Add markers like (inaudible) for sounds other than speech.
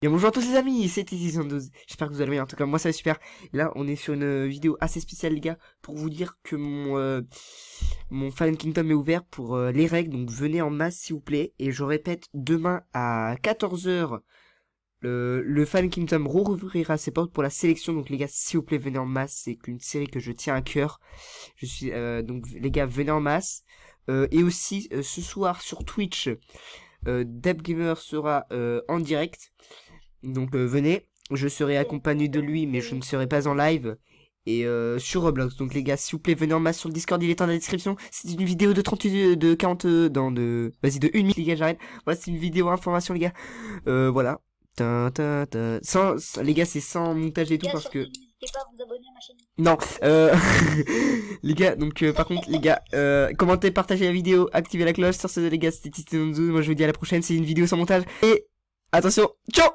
Et bonjour à tous les amis, c'était Season 12, j'espère que vous allez bien, en tout cas moi ça va super, là on est sur une euh, vidéo assez spéciale les gars, pour vous dire que mon, euh, mon Fallen Kingdom est ouvert pour euh, les règles, donc venez en masse s'il vous plaît, et je répète, demain à 14h, le, le Kingdom rouvrira ses portes pour la sélection, donc les gars s'il vous plaît venez en masse, c'est une série que je tiens à cœur, je suis, donc les gars venez en masse, et aussi ce soir sur Twitch, euh, Deb Gamer sera en direct, donc euh, venez, je serai accompagné de lui, mais je ne serai pas en live. Et euh, sur Roblox. Donc les gars, s'il vous plaît, venez en masse sur le Discord, il est dans la description. C'est une vidéo de 38, de 40, euh, dans de... Vas-y, de 1 minute, les gars, j'arrête. Moi, c'est une vidéo information, les gars. Euh, voilà. Ta Sans, les gars, c'est sans montage et tout, parce que... Non, euh, (laughs) les gars, donc par contre, les gars, euh, commentez, partagez la vidéo, activez la cloche. Sur ce, les gars, c'était Titanzo Moi, je vous dis à la prochaine. C'est une vidéo sans montage. Et attention, ciao